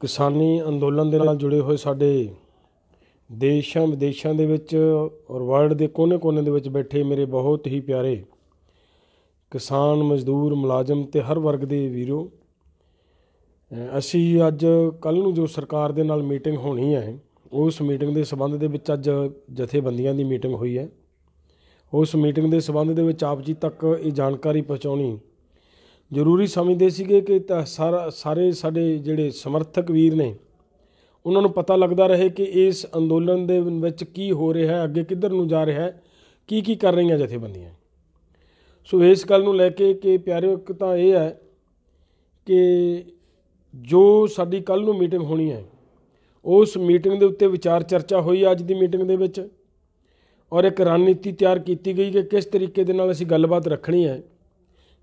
ਕਿਸਾਨੀ ਅੰਦੋਲਨ ਦੇ ਨਾਲ ਜੁੜੇ ਹੋਏ ਸਾਡੇ ਦੇਸ਼ਾਂ ਵਿਦੇਸ਼ਾਂ ਦੇ ਵਿੱਚ ਔਰ ਵਰਲਡ ਦੇ ਕੋਨੇ-ਕੋਨੇ ਦੇ ਵਿੱਚ ਬੈਠੇ ਮੇਰੇ ਬਹੁਤ ਹੀ ਪਿਆਰੇ ਕਿਸਾਨ ਮਜ਼ਦੂਰ ਮੁਲਾਜ਼ਮ ਤੇ ਹਰ ਵਰਗ ਦੇ ਵੀਰੋ ਅਸੀਂ ਅੱਜ ਕੱਲ ਨੂੰ ਜੋ ਸਰਕਾਰ ਦੇ ਨਾਲ ਮੀਟਿੰਗ ਹੋਣੀ ਹੈ ਉਸ ਮੀਟਿੰਗ ਦੇ ਸਬੰਧ ਦੇ ਵਿੱਚ ਅੱਜ ਜਥੇਬੰਦੀਆਂ ਦੀ ਮੀਟਿੰਗ ਹੋਈ ਹੈ ਉਸ ਮੀਟਿੰਗ ਦੇ ਸਬੰਧ ਦੇ ਵਿੱਚ ਆਪ ਜੀ ਤੱਕ ਇਹ ਜਾਣਕਾਰੀ ਪਹੁੰਚਾਉਣੀ ਜ਼ਰੂਰੀ ਸਮਝਦੇ ਸੀਗੇ ਕਿ ਸਾਰੇ ਸਾਡੇ ਜਿਹੜੇ ਸਮਰਥਕ ਵੀਰ ਨੇ ਉਹਨਾਂ ਨੂੰ ਪਤਾ ਲੱਗਦਾ ਰਹੇ ਕਿ ਇਸ ਅੰਦੋਲਨ ਦੇ ਵਿੱਚ ਕੀ ਹੋ ਰਿਹਾ ਹੈ ਅੱਗੇ ਕਿੱਧਰ ਨੂੰ ਜਾ ਰਿਹਾ ਹੈ ਕੀ ਕੀ ਕਰ ਰਹੀਆਂ ਜਥੇਬੰਦੀਆਂ ਸੋ ਇਸ ਗੱਲ ਨੂੰ ਲੈ ਕੇ ਕਿ ਪਿਆਰਿਓ ਇੱਕ ਤਾਂ ਇਹ ਹੈ ਕਿ ਜੋ ਸਾਡੀ ਕੱਲ ਨੂੰ ਮੀਟਿੰਗ ਹੋਣੀ ਹੈ ਉਸ ਮੀਟਿੰਗ ਦੇ ਉੱਤੇ ਵਿਚਾਰ ਚਰਚਾ ਹੋਈ ਅੱਜ ਦੀ ਮੀਟਿੰਗ ਦੇ ਵਿੱਚ ਔਰ ਇੱਕ ਰਣਨੀਤੀ ਤਿਆਰ ਕੀਤੀ ਗਈ ਕਿ ਕਿਸ ਤਰੀਕੇ ਦੇ ਨਾਲ ਅਸੀਂ ਗੱਲਬਾਤ ਰੱਖਣੀ ਹੈ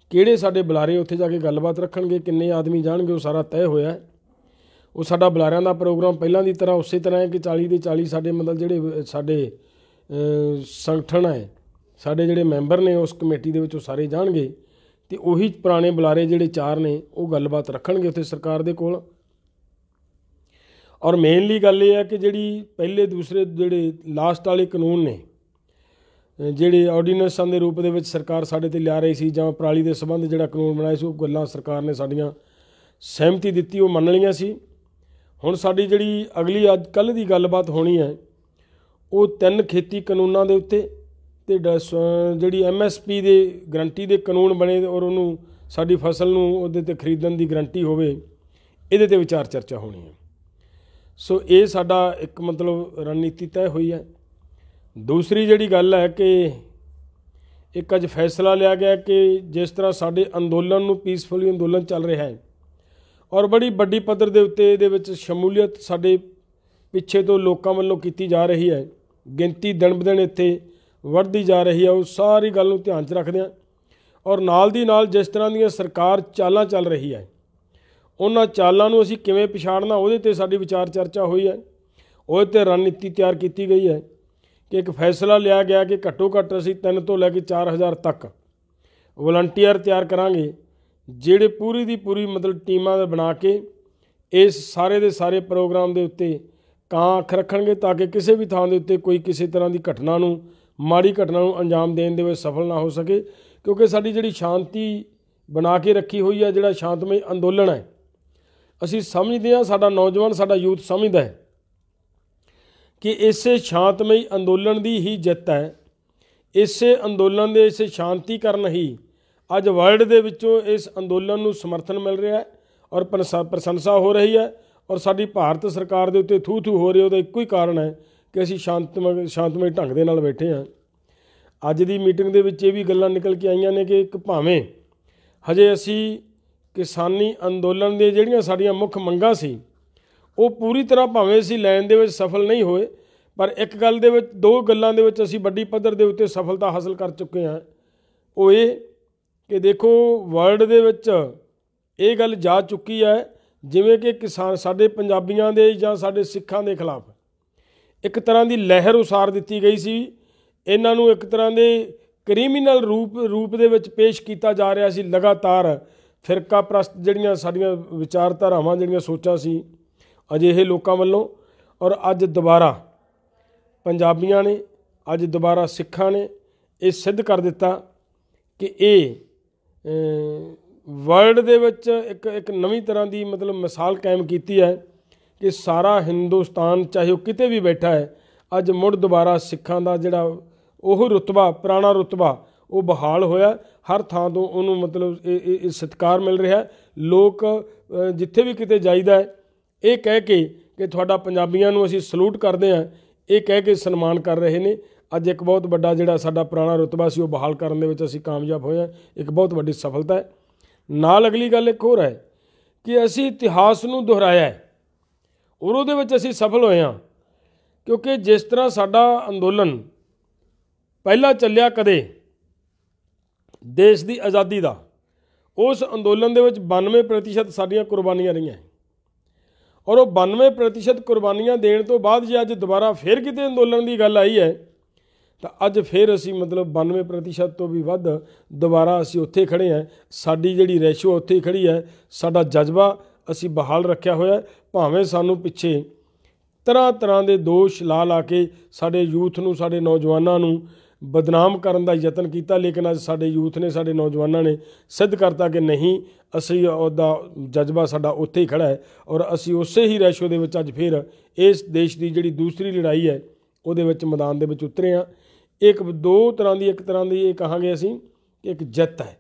ਕਿਹੜੇ ਸਾਡੇ ਬੁਲਾਰੇ ਉੱਥੇ ਜਾ ਕੇ ਗੱਲਬਾਤ ਰੱਖਣਗੇ ਕਿੰਨੇ ਆਦਮੀ ਜਾਣਗੇ ਉਹ ਸਾਰਾ ਤੈਅ ਹੋਇਆ ਹੈ ਉਹ ਸਾਡਾ ਬੁਲਾਰਿਆਂ ਦਾ ਪ੍ਰੋਗਰਾਮ ਪਹਿਲਾਂ ਦੀ ਤਰ੍ਹਾਂ ਉਸੇ ਤਰ੍ਹਾਂ ਹੈ ਕਿ 40 ਦੇ 40 ਸਾਡੇ ਮਤਲਬ ਜਿਹੜੇ ਸਾਡੇ ਸੰਗਠਨ ਹੈ ਸਾਡੇ ਜਿਹੜੇ ਮੈਂਬਰ ਨੇ ਉਸ ਕਮੇਟੀ ਦੇ ਵਿੱਚ ਉਹ ਸਾਰੇ ਜਾਣਗੇ ਤੇ ਉਹੀ ਪੁਰਾਣੇ ਬੁਲਾਰੇ ਜਿਹੜੇ ਚਾਰ ਨੇ ਉਹ ਗੱਲਬਾਤ ਰੱਖਣਗੇ ਉੱਥੇ ਸਰਕਾਰ ਦੇ ਕੋਲ ਔਰ ਮੇਨਲੀ ਗੱਲ ਇਹ ਹੈ ਕਿ ਜਿਹੜੀ ਪਹਿਲੇ ਦੂਸਰੇ ਜਿਹੜੇ ਲਾਸਟ ਵਾਲੇ ਕਾਨੂੰਨ ਨੇ ਜਿਹੜੇ ਆਰਡੀਨੈਂਸਾਂ ਦੇ ਰੂਪ ਦੇ ਵਿੱਚ ਸਰਕਾਰ ਸਾਡੇ ਤੇ ਲਿਆ ਰਹੀ ਸੀ ਜਾਂ ਪ੍ਰਾਲੀ ਦੇ ਸੰਬੰਧ ਜਿਹੜਾ ਕਾਨੂੰਨ ਬਣਾਇਆ ਸੀ ਉਹ ਗੱਲਾਂ ਸਰਕਾਰ ਨੇ ਸਾਡੀਆਂ ਸਹਿਮਤੀ ਦਿੱਤੀ ਉਹ ਮੰਨ ਲਈਆਂ ਸੀ ਹੁਣ ਸਾਡੀ ਜਿਹੜੀ ਅਗਲੀ ਅੱਜ ਕੱਲ ਦੀ ਗੱਲਬਾਤ ਹੋਣੀ ਹੈ ਉਹ ਤਿੰਨ ਖੇਤੀ ਕਾਨੂੰਨਾਂ ਦੇ ਉੱਤੇ ਤੇ ਜਿਹੜੀ ਐਮਐਸਪੀ ਦੇ ਗਰੰਟੀ ਦੇ ਕਾਨੂੰਨ ਬਣੇ ਔਰ ਉਹਨੂੰ ਸਾਡੀ ਫਸਲ ਨੂੰ ਉਹਦੇ ਤੇ ਖਰੀਦਣ ਦੀ ਗਰੰਟੀ ਹੋਵੇ ਇਹਦੇ ਤੇ ਵਿਚਾਰ ਚਰਚਾ ਹੋਣੀ ਹੈ ਸੋ ਇਹ ਸਾਡਾ ਇੱਕ ਮਤਲਬ ਰਣਨੀਤੀ ਤੈਅ ਹੋਈ ਹੈ ਦੂਸਰੀ ਜਿਹੜੀ ਗੱਲ ਹੈ ਕਿ ਇੱਕ ਅੱਜ ਫੈਸਲਾ ਲਿਆ ਗਿਆ ਕਿ ਜਿਸ ਤਰ੍ਹਾਂ ਸਾਡੇ ਅੰਦੋਲਨ ਨੂੰ ਪੀਸਫੁਲੀ ਅੰਦੋਲਨ ਚੱਲ ਰਿਹਾ ਹੈ ਔਰ ਬੜੀ ਵੱਡੀ ਪੱਧਰ ਦੇ ਉੱਤੇ ਇਹਦੇ ਵਿੱਚ ਸ਼ਮੂਲੀਅਤ ਸਾਡੇ ਪਿੱਛੇ ਤੋਂ ਲੋਕਾਂ ਵੱਲੋਂ ਕੀਤੀ ਜਾ ਰਹੀ ਹੈ ਗਿਣਤੀ ਦਿਨ ਬਦਨ ਇੱਥੇ ਵੱਧਦੀ ਜਾ ਰਹੀ ਹੈ ਉਹ ਸਾਰੀ ਗੱਲ ਨੂੰ ਧਿਆਨ 'ਚ ਰੱਖਦੇ ਆਂ ਔਰ ਨਾਲ ਦੀ ਨਾਲ ਜਿਸ ਤਰ੍ਹਾਂ ਦੀਆਂ ਸਰਕਾਰ ਚਾਲਾਂ ਚੱਲ ਰਹੀ ਹੈ ਉਹਨਾਂ ਚਾਲਾਂ ਨੂੰ ਅਸੀਂ ਕਿਵੇਂ ਪਛਾੜਨਾ ਉਹਦੇ ਤੇ ਸਾਡੀ ਵਿਚਾਰ ਚਰਚਾ ਹੋਈ ਹੈ ਉਹਦੇ ਤੇ ਰਣਨੀਤੀ ਤਿਆਰ ਕੀਤੀ ਗਈ ਹੈ ਕਿ ਇੱਕ ਫੈਸਲਾ ਲਿਆ ਗਿਆ ਕਿ ਘੱਟੋ ਘੱਟ ਅਸੀਂ 3 ਤੋਂ ਲੈ ਕੇ 4000 ਤੱਕ ਵਲੰਟੀਅਰ ਤਿਆਰ ਕਰਾਂਗੇ ਜਿਹੜੇ ਪੂਰੀ ਦੀ ਪੂਰੀ ਮਤਲਬ ਟੀਮਾਂ ਦਾ ਬਣਾ ਕੇ ਇਸ ਸਾਰੇ ਦੇ ਸਾਰੇ ਪ੍ਰੋਗਰਾਮ ਦੇ ਉੱਤੇ ਕਾਂ ਅੱਖ ਰੱਖਣਗੇ ਤਾਂ ਕਿ ਕਿਸੇ ਵੀ ਥਾਂ ਦੇ ਉੱਤੇ ਕੋਈ ਕਿਸੇ ਤਰ੍ਹਾਂ ਦੀ ਘਟਨਾ ਨੂੰ ਮਾੜੀ ਘਟਨਾ ਨੂੰ ਅੰਜਾਮ ਦੇਣ ਦੇ ਵਿੱਚ ਸਫਲ ਨਾ ਹੋ ਸਕੇ ਕਿਉਂਕਿ ਸਾਡੀ ਜਿਹੜੀ ਸ਼ਾਂਤੀ ਬਣਾ ਕੇ ਰੱਖੀ ਹੋਈ ਹੈ ਜਿਹੜਾ ਸ਼ਾਂਤਮਈ ਅੰਦੋਲਨ ਹੈ ਅਸੀਂ ਸਮਝਦੇ ਹਾਂ ਸਾਡਾ ਨੌਜਵਾਨ ਸਾਡਾ ਯੂਥ ਸਮਝਦਾ ਹੈ ਕਿ ਇਸੇ ਸ਼ਾਂਤਮਈ ਅੰਦੋਲਨ ਦੀ ਹੀ ਜਿੱਤ ਹੈ ਇਸੇ ਅੰਦੋਲਨ ਦੇ ਇਸੇ ਸ਼ਾਂਤੀਕਰਨ ਹੀ ਅੱਜ ਵਰਲਡ ਦੇ ਵਿੱਚੋਂ ਇਸ ਅੰਦੋਲਨ ਨੂੰ ਸਮਰਥਨ ਮਿਲ ਰਿਹਾ ਹੈ ਔਰ ਪ੍ਰਸ਼ੰਸਾ ਹੋ ਰਹੀ ਹੈ ਔਰ ਸਾਡੀ ਭਾਰਤ ਸਰਕਾਰ ਦੇ ਉੱਤੇ ਥੂ ਥੂ ਹੋ ਰਹੀ ਉਹਦਾ ਇੱਕੋ ਹੀ ਕਾਰਨ ਹੈ ਕਿ ਅਸੀਂ ਸ਼ਾਂਤਮਈ ਸ਼ਾਂਤਮਈ ਢੰਗ ਦੇ ਨਾਲ ਬੈਠੇ ਹਾਂ ਅੱਜ ਦੀ ਮੀਟਿੰਗ ਦੇ ਵਿੱਚ ਇਹ ਵੀ ਗੱਲਾਂ ਨਿਕਲ ਕੇ ਆਈਆਂ ਨੇ ਕਿ ਇੱਕ ਭਾਵੇਂ ਹਜੇ ਅਸੀਂ ਕਿਸਾਨੀ ਅੰਦੋਲਨ ਦੇ ਜਿਹੜੀਆਂ ਸਾਡੀਆਂ ਮੁੱਖ ਮੰਗਾਂ ਸੀ ਉਹ ਪੂਰੀ ਤਰ੍ਹਾਂ ਭਾਵੇਂ ਅਸੀਂ ਲੈਣ ਦੇ ਵਿੱਚ ਸਫਲ ਨਹੀਂ ਹੋਏ ਪਰ ਇੱਕ ਗੱਲ ਦੇ ਵਿੱਚ ਦੋ ਗੱਲਾਂ ਦੇ ਵਿੱਚ ਅਸੀਂ ਵੱਡੀ ਪੱਧਰ ਦੇ ਉੱਤੇ ਸਫਲਤਾ ਹਾਸਲ ਕਰ ਚੁੱਕੇ ਹਾਂ ਉਹ ਇਹ ਕਿ ਦੇਖੋ ਵਰਲਡ ਦੇ ਵਿੱਚ ਇਹ ਗੱਲ ਜਾ ਚੁੱਕੀ ਹੈ ਜਿਵੇਂ ਕਿ ਕਿਸਾਨ ਸਾਡੇ ਪੰਜਾਬੀਆਂ ਦੇ ਜਾਂ ਸਾਡੇ ਸਿੱਖਾਂ ਦੇ ਖਿਲਾਫ ਇੱਕ ਤਰ੍ਹਾਂ ਦੀ ਲਹਿਰ ਉਸਾਰ ਦਿੱਤੀ ਗਈ ਸੀ ਇਹਨਾਂ ਨੂੰ ਇੱਕ ਤਰ੍ਹਾਂ ਦੇ ਕ੍ਰਿਮੀਨਲ ਰੂਪ ਰੂਪ ਦੇ ਵਿੱਚ ਪੇਸ਼ ਕੀਤਾ ਜਾ ਰਿਹਾ ਸੀ ਲਗਾਤਾਰ ਫਿਰਕਾ ਪ੍ਰਸਤ ਜਿਹੜੀਆਂ ਸਾਡੀਆਂ ਵਿਚਾਰਧਾਰਾਵਾਂ ਜਿਹੜੀਆਂ ਸੋਚਾਂ ਸੀ ਅਜਿਹੇ ਲੋਕਾਂ ਵੱਲੋਂ ਔਰ ਅੱਜ ਦੁਬਾਰਾ ਪੰਜਾਬੀਆਂ ਨੇ ਅੱਜ ਦੁਬਾਰਾ ਸਿੱਖਾਂ ਨੇ ਇਹ ਸਿੱਧ ਕਰ ਦਿੱਤਾ ਕਿ ਇਹ ਵਰਲਡ ਦੇ ਵਿੱਚ ਇੱਕ ਇੱਕ ਨਵੀਂ ਤਰ੍ਹਾਂ ਦੀ ਮਤਲਬ ਮਿਸਾਲ ਕਾਇਮ ਕੀਤੀ ਹੈ ਕਿ ਸਾਰਾ ਹਿੰਦੁਸਤਾਨ ਚਾਹੇ ਉਹ ਕਿਤੇ ਵੀ ਬੈਠਾ ਹੈ ਅੱਜ ਮੁੜ ਦੁਬਾਰਾ ਸਿੱਖਾਂ ਦਾ ਜਿਹੜਾ ਉਹ ਰਤਬਾ ਪੁਰਾਣਾ ਰਤਬਾ ਉਹ ਬਹਾਲ ਹੋਇਆ ਹਰ ਥਾਂ ਤੋਂ ਉਹਨੂੰ ਮਤਲਬ ਇਹ ਸਤਿਕਾਰ ਸਤਕਾਰ ਮਿਲ ਰਿਹਾ ਲੋਕ ਜਿੱਥੇ ਵੀ ਕਿਤੇ ਜਾਈਦਾ ਹੈ ਇਹ ਕਹਿ ਕੇ ਕਿ ਤੁਹਾਡਾ ਪੰਜਾਬੀਆਂ ਨੂੰ ਅਸੀਂ ਸਲੂਟ ਕਰਦੇ ਹਾਂ ਇਹ ਕਹਿ ਕੇ ਸਨਮਾਨ ਕਰ ਰਹੇ ਨੇ ਅੱਜ ਇੱਕ ਬਹੁਤ ਵੱਡਾ ਜਿਹੜਾ ਸਾਡਾ ਪੁਰਾਣਾ ਰਤਬਾ ਸੀ ਉਹ ਬਹਾਲ ਕਰਨ ਦੇ ਵਿੱਚ ਅਸੀਂ ਕਾਮਯਾਬ ਹੋਏ ਹਾਂ ਇੱਕ ਬਹੁਤ ਵੱਡੀ ਸਫਲਤਾ ਹੈ ਨਾਲ ਅਗਲੀ ਗੱਲ ਇੱਕ ਹੋਰ ਹੈ ਕਿ ਅਸੀਂ ਇਤਿਹਾਸ ਨੂੰ ਦੁਹਰਾਇਆ ਔਰ ਉਹਦੇ ਵਿੱਚ ਅਸੀਂ ਸਫਲ ਹੋਏ ਹਾਂ ਕਿਉਂਕਿ ਜਿਸ ਤਰ੍ਹਾਂ ਸਾਡਾ ਅੰਦੋਲਨ ਪਹਿਲਾਂ ਚੱਲਿਆ ਕਦੇ ਦੇਸ਼ ਦੀ ਆਜ਼ਾਦੀ ਦਾ ਉਸ ਅੰਦੋਲਨ ਦੇ ਵਿੱਚ 92% ਸਾਡੀਆਂ ਕੁਰਬਾਨੀਆਂ ਰਹੀਆਂ ਔਰ ਉਹ 92% ਕੁਰਬਾਨੀਆਂ ਦੇਣ ਤੋਂ ਬਾਅਦ ਜੇ ਅੱਜ ਦੁਬਾਰਾ ਫੇਰ ਕਿਤੇ ਅੰਦੋਲਨ ਦੀ ਗੱਲ ਆਈ ਹੈ ਤਾਂ ਅੱਜ ਫੇਰ ਅਸੀਂ ਮਤਲਬ 92% ਤੋਂ ਵੀ ਵੱਧ ਦੁਬਾਰਾ ਅਸੀਂ ਉੱਥੇ ਖੜੇ ਆ ਸਾਡੀ ਜਿਹੜੀ ਰੈਸ਼ੋ ਉੱਥੇ ਖੜੀ ਹੈ ਸਾਡਾ ਜਜ਼ਬਾ ਅਸੀਂ ਬਹਾਲ ਰੱਖਿਆ ਹੋਇਆ ਭਾਵੇਂ ਸਾਨੂੰ ਪਿੱਛੇ ਤਰ੍ਹਾਂ ਤਰ੍ਹਾਂ ਦੇ ਦੋਸ਼ ਲਾ ਲਾ ਕੇ ਸਾਡੇ ਯੂਥ ਨੂੰ ਸਾਡੇ ਨੌਜਵਾਨਾਂ ਨੂੰ ਬਦਨਾਮ ਕਰਨ ਦਾ ਯਤਨ ਕੀਤਾ ਲੇਕਿਨ ਅੱਜ ਸਾਡੇ ਯੂਥ ਨੇ ਸਾਡੇ ਨੌਜਵਾਨਾਂ ਨੇ ਸਿੱਧ ਕਰਤਾ ਕਿ ਨਹੀਂ ਅਸੀਂ ਉਹਦਾ ਜਜ਼ਬਾ ਸਾਡਾ ਉੱਥੇ ਹੀ ਖੜਾ ਹੈ ਔਰ ਅਸੀਂ ਉਸੇ ਹੀ ਰੈਸ਼ੋ ਦੇ ਵਿੱਚ ਅੱਜ ਫੇਰ ਇਸ ਦੇਸ਼ ਦੀ ਜਿਹੜੀ ਦੂਸਰੀ ਲੜਾਈ ਹੈ ਉਹਦੇ ਵਿੱਚ ਮੈਦਾਨ ਦੇ ਵਿੱਚ ਉਤਰੇ ਆ ਇੱਕ ਦੋ ਤਰ੍ਹਾਂ ਦੀ ਇੱਕ ਤਰ੍ਹਾਂ ਦੀ ਇਹ ਕਹਾਂਗੇ ਅਸੀਂ ਕਿ ਇੱਕ ਜਿੱਤ ਹੈ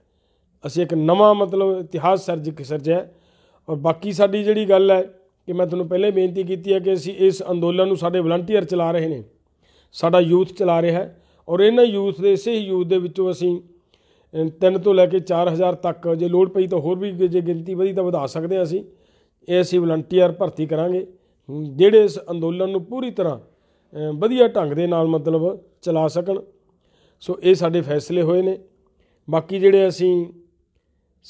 ਅਸੀਂ ਇੱਕ ਨਵਾਂ ਮਤਲਬ ਇਤਿਹਾਸ ਸਿਰਜ ਸਰਜਿਆ ਔਰ ਬਾਕੀ ਸਾਡੀ ਜਿਹੜੀ ਗੱਲ ਹੈ ਕਿ ਮੈਂ ਤੁਹਾਨੂੰ ਪਹਿਲੇ ਬੇਨਤੀ ਕੀਤੀ ਹੈ ਕਿ ਅਸੀਂ ਇਸ ਅੰਦੋਲਨ ਨੂੰ ਸਾਡੇ ਵਲੰਟੀਅਰ ਚਲਾ ਰਹੇ ਨੇ ਸਾਡਾ ਯੂਥ ਚਲਾ ਰਿਹਾ ਹੈ ਔਰ ਇਹਨਾਂ ਯੂਥ ਦੇ ਇਸੇ ਯੂਥ ਦੇ ਵਿੱਚੋਂ ਅਸੀਂ 3 ਤੋਂ ਲੈ ਕੇ 4000 ਤੱਕ ਜੇ ਲੋੜ ਪਈ ਤਾਂ ਹੋਰ ਵੀ ਜੇ ਗਿਣਤੀ ਵਧੀ ਤਾਂ ਵਧਾ ਸਕਦੇ ਹਾਂ ਅਸੀਂ ਇਹ ਅਸੀਂ ਵਲੰਟੀਅਰ ਭਰਤੀ ਕਰਾਂਗੇ ਜਿਹੜੇ ਇਸ ਅੰਦੋਲਨ ਨੂੰ ਪੂਰੀ ਤਰ੍ਹਾਂ ਵਧੀਆ ਢੰਗ ਦੇ ਨਾਲ ਮਤਲਬ ਚਲਾ ਸਕਣ ਸੋ ਇਹ ਸਾਡੇ ਫੈਸਲੇ ਹੋਏ ਨੇ ਬਾਕੀ ਜਿਹੜੇ ਅਸੀਂ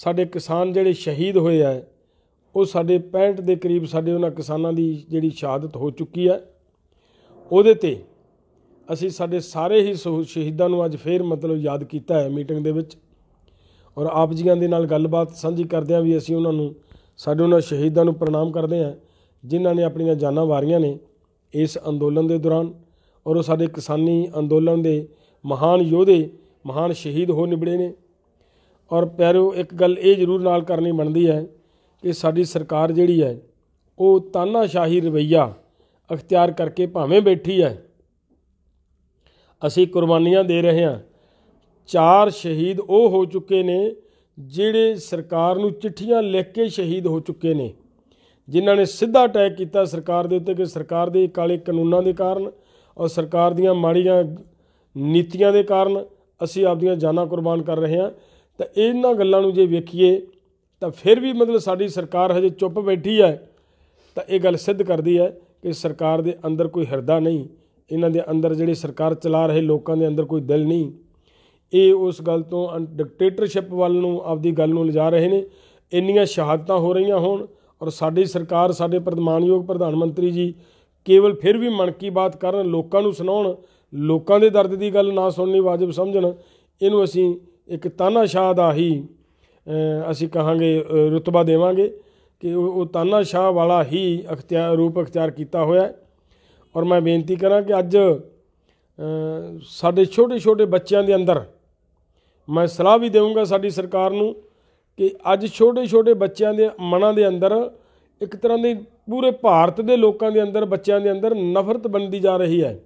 ਸਾਡੇ ਕਿਸਾਨ ਜਿਹੜੇ ਸ਼ਹੀਦ ਹੋਏ ਆ ਉਹ ਸਾਡੇ 65 ਦੇ ਕਰੀਬ ਸਾਡੇ ਉਹਨਾਂ ਕਿਸਾਨਾਂ ਦੀ ਜਿਹੜੀ ਸ਼ਹਾਦਤ ਹੋ ਚੁੱਕੀ ਹੈ ਉਹਦੇ ਤੇ ਅਸੀਂ ਸਾਡੇ ਸਾਰੇ ਹੀ ਸ਼ਹੀਦਾਂ ਨੂੰ ਅੱਜ ਫੇਰ ਮਤਲਬ ਯਾਦ ਕੀਤਾ ਹੈ ਮੀਟਿੰਗ ਦੇ ਵਿੱਚ ਔਰ ਆਪ ਜੀਆਂ ਦੇ ਨਾਲ ਗੱਲਬਾਤ ਸਾਂਝੀ ਕਰਦਿਆਂ ਵੀ ਅਸੀਂ ਉਹਨਾਂ ਨੂੰ ਸਾਡੇ ਉਹਨਾਂ ਸ਼ਹੀਦਾਂ ਨੂੰ ਪ੍ਰਣਾਮ ਕਰਦੇ ਹਾਂ ਜਿਨ੍ਹਾਂ ਨੇ ਆਪਣੀਆਂ ਜਾਨਾਂ ਵਾਰੀਆਂ ਨੇ ਇਸ ਅੰਦੋਲਨ ਦੇ ਦੌਰਾਨ ਔਰ ਉਹ ਸਾਡੇ ਕਿਸਾਨੀ ਅੰਦੋਲਨ ਦੇ ਮਹਾਨ ਯੋਧੇ ਮਹਾਨ ਸ਼ਹੀਦ ਹੋ ਨਿਬੜੇ ਨੇ ਔਰ ਪਿਆਰੋ ਇੱਕ ਗੱਲ ਇਹ ਜ਼ਰੂਰ ਨਾਲ ਕਰਨੀ ਬਣਦੀ ਹੈ ਕਿ ਸਾਡੀ ਸਰਕਾਰ ਜਿਹੜੀ ਹੈ ਉਹ ਤਾਨਾਸ਼ਾਹੀ ਰਵਈਆ ਅਖਤਿਆਰ ਕਰਕੇ ਭਾਵੇਂ ਬੈਠੀ ਹੈ ਅਸੀਂ ਕੁਰਬਾਨੀਆਂ ਦੇ ਰਹੇ ਹਾਂ ਚਾਰ ਸ਼ਹੀਦ ਉਹ ਹੋ ਚੁੱਕੇ ਨੇ ਜਿਹੜੇ ਸਰਕਾਰ ਨੂੰ ਚਿੱਠੀਆਂ ਲਿਖ ਕੇ ਸ਼ਹੀਦ ਹੋ ਚੁੱਕੇ ਨੇ ਜਿਨ੍ਹਾਂ ਨੇ ਸਿੱਧਾ ਅਟੈਕ ਕੀਤਾ ਸਰਕਾਰ ਦੇ ਉੱਤੇ ਕਿ ਸਰਕਾਰ ਦੇ ਕਾਲੇ ਕਾਨੂੰਨਾਂ ਦੇ ਕਾਰਨ ਔਰ ਸਰਕਾਰ ਦੀਆਂ ਮਾੜੀਆਂ ਨੀਤੀਆਂ ਦੇ ਕਾਰਨ ਅਸੀਂ ਆਪਣੀਆਂ ਜਾਨਾਂ ਕੁਰਬਾਨ ਕਰ ਰਹੇ ਹਾਂ ਤਾਂ ਇਹਨਾਂ ਗੱਲਾਂ ਨੂੰ ਜੇ ਵੇਖੀਏ ਤਾਂ ਫਿਰ ਵੀ ਮਤਲਬ ਸਾਡੀ ਸਰਕਾਰ ਹਜੇ ਚੁੱਪ ਬੈਠੀ ਹੈ ਤਾਂ ਇਹ ਗੱਲ ਸਿੱਧ ਕਰਦੀ ਹੈ ਕਿ ਸਰਕਾਰ ਦੇ ਅੰਦਰ ਕੋਈ ਹਿਰਦਾ ਨਹੀਂ ਇਹਨਾਂ ਦੇ ਅੰਦਰ ਜਿਹੜੇ ਸਰਕਾਰ ਚਲਾ ਰਹੇ ਲੋਕਾਂ ਦੇ ਅੰਦਰ ਕੋਈ ਦਿਲ ਨਹੀਂ ਇਹ ਉਸ ਗੱਲ ਤੋਂ ਡਿਕਟੇਟਰਸ਼ਿਪ ਵੱਲ ਨੂੰ ਆਪਦੀ ਗੱਲ ਨੂੰ ਲਿਜਾ ਰਹੇ ਨੇ ਇੰਨੀਆਂ ਸ਼ਹਾਦਤਾਂ ਹੋ ਰਹੀਆਂ ਹੋਣ ਔਰ ਸਾਡੀ ਸਰਕਾਰ ਸਾਡੇ ਪ੍ਰਧਾਨਯੋਗ ਪ੍ਰਧਾਨ ਮੰਤਰੀ ਜੀ ਕੇਵਲ ਫਿਰ ਵੀ ਮਨ ਕੀ ਬਾਤ ਕਰਨ ਲੋਕਾਂ ਨੂੰ ਸੁਣਾਉਣ ਲੋਕਾਂ ਦੇ ਦਰਦ ਦੀ ਗੱਲ ਨਾ ਸੁਣਨੀ ਵਾਜਬ ਸਮਝਣ ਇਹਨੂੰ ਅਸੀਂ ਇੱਕ ਤਾਨਾਸ਼ਾਹ ਦਾ ਹੀ ਅਸੀਂ ਕਹਾਂਗੇ ਰਤਬਾ ਦੇਵਾਂਗੇ ਕਿ ਉਹ ਤਾਨਾਸ਼ਾਹ ਵਾਲਾ ਹੀ ਅਖਤਿਆਰ ਰੂਪ ਅਖਤਿਆਰ ਕੀਤਾ ਹੋਇਆ ਹੈ ਔਰ ਮੈਂ ਬੇਨਤੀ ਕਰਾਂ ਕਿ ਅੱਜ ਸਾਡੇ ਛੋਟੇ ਛੋਟੇ ਬੱਚਿਆਂ ਦੇ ਅੰਦਰ ਮੈਂ ਸਲਾਹ ਵੀ ਦੇਵਾਂਗਾ ਸਾਡੀ ਸਰਕਾਰ ਨੂੰ ਕਿ ਅੱਜ ਛੋਟੇ ਛੋਟੇ ਬੱਚਿਆਂ ਦੇ ਮਨਾਂ ਦੇ ਅੰਦਰ ਇੱਕ ਤਰ੍ਹਾਂ ਦੀ ਪੂਰੇ ਭਾਰਤ ਦੇ ਲੋਕਾਂ ਦੇ ਅੰਦਰ ਬੱਚਿਆਂ ਦੇ ਅੰਦਰ ਨਫ਼ਰਤ ਬਣਦੀ ਜਾ ਰਹੀ ਹੈ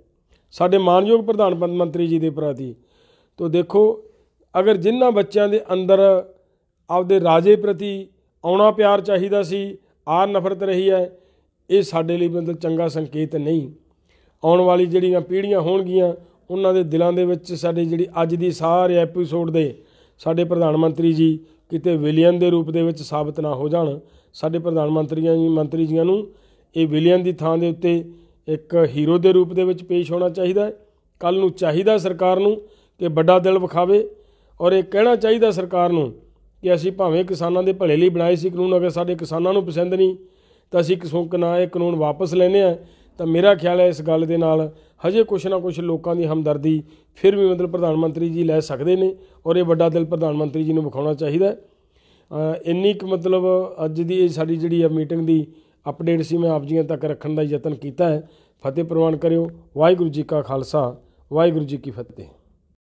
ਸਾਡੇ ਮਾਨਯੋਗ ਪ੍ਰਧਾਨ ਮੰਤਰੀ ਜੀ ਦੇ ਪ੍ਰਤੀ ਤੋਂ ਦੇਖੋ ਅਗਰ ਜਿਨ੍ਹਾਂ ਬੱਚਿਆਂ ਦੇ ਅੰਦਰ ਆਪਦੇ ਰਾਜੇ ਪ੍ਰਤੀ ਆਉਣਾ ਪਿਆਰ ਚਾਹੀਦਾ ਸੀ ਆ ਨਫ਼ਰਤ ਰਹੀ ਹੈ ਇਹ ਸਾਡੇ ਲਈ ਬੰਦ ਚੰਗਾ ਸੰਕੇਤ ਨਹੀਂ ਆਉਣ ਵਾਲੀ ਜਿਹੜੀਆਂ ਪੀੜ੍ਹੀਆਂ ਹੋਣਗੀਆਂ ਉਹਨਾਂ ਦੇ ਦਿਲਾਂ ਦੇ ਵਿੱਚ ਸਾਡੇ ਜਿਹੜੀ ਅੱਜ ਦੀ ਸਾਰੇ ਐਪੀਸੋਡ ਦੇ ਸਾਡੇ ਪ੍ਰਧਾਨ ਮੰਤਰੀ ਜੀ ਕਿਤੇ ਵਿਲੀਅਨ ਦੇ ਰੂਪ ਦੇ ਵਿੱਚ ਸਾਬਤ ਨਾ ਹੋ ਜਾਣ ਸਾਡੇ ਪ੍ਰਧਾਨ ਮੰਤਰੀਆਂ ਜੀ ਮੰਤਰੀ ਜੀਆਂ ਨੂੰ ਇਹ ਵਿਲੀਅਨ ਦੀ ਥਾਂ ਦੇ ਉੱਤੇ ਇੱਕ ਹੀਰੋ ਦੇ ਰੂਪ ਦੇ ਵਿੱਚ ਪੇਸ਼ ਹੋਣਾ ਚਾਹੀਦਾ ਹੈ ਕੱਲ ਨੂੰ ਚਾਹੀਦਾ ਸਰਕਾਰ ਨੂੰ ਕਿ ਵੱਡਾ ਦਿਲ ਵਿਖਾਵੇ ਔਰ ਇਹ ਕਹਿਣਾ ਚਾਹੀਦਾ ਸਰਕਾਰ ਨੂੰ ਕਿ ਅਸੀਂ ਭਾਵੇਂ ਕਿਸਾਨਾਂ ਦੇ ਭਲੇ ਲਈ ਬਣਾਏ ਸੀ ਕਾਨੂੰਨ ਅਗਰ ਸਾਡੇ ਕਿਸਾਨਾਂ ਨੂੰ ਪਸੰਦ ਨਹੀਂ ਤਾਂ ਅਸੀਂ ਕਿਸੋਂ ਕਨਾ ਇਹ ਕਾਨੂੰਨ ਵਾਪਸ ਲੈਨੇ ਆ ਤਾਂ ਮੇਰਾ ਖਿਆਲ ਹੈ ਇਸ ਗੱਲ ਦੇ ਨਾਲ ਹਜੇ ਕੁਛ ਨਾ ਕੁਛ ਲੋਕਾਂ ਦੀ ਹਮਦਰਦੀ ਫਿਰ ਵੀ ਮਤਲਬ ਪ੍ਰਧਾਨ ਮੰਤਰੀ ਜੀ ਲੈ ਸਕਦੇ ਨੇ ਔਰ ਇਹ ਵੱਡਾ ਦਿਲ ਪ੍ਰਧਾਨ ਮੰਤਰੀ ਜੀ ਨੂੰ ਵਿਖਾਉਣਾ ਚਾਹੀਦਾ ਇੰਨੀ ਕੁ ਮਤਲਬ ਅੱਜ ਦੀ ਇਹ ਸਾਡੀ ਜਿਹੜੀ ਆ ਮੀਟਿੰਗ ਦੀ ਅਪਡੇਟ ਸੀ ਮੈਂ ਆਪ ਜੀਆਂ ਤੱਕ ਰੱਖਣ ਦਾ ਯਤਨ ਕੀਤਾ ਹੈ ਫਤਿਹ ਪ੍ਰਵਾਨ ਕਰਿਓ ਵਾਹਿਗੁਰੂ ਜੀ ਕਾ ਖਾਲਸਾ ਵਾਹਿਗੁਰੂ ਜੀ ਕੀ ਫਤਿਹ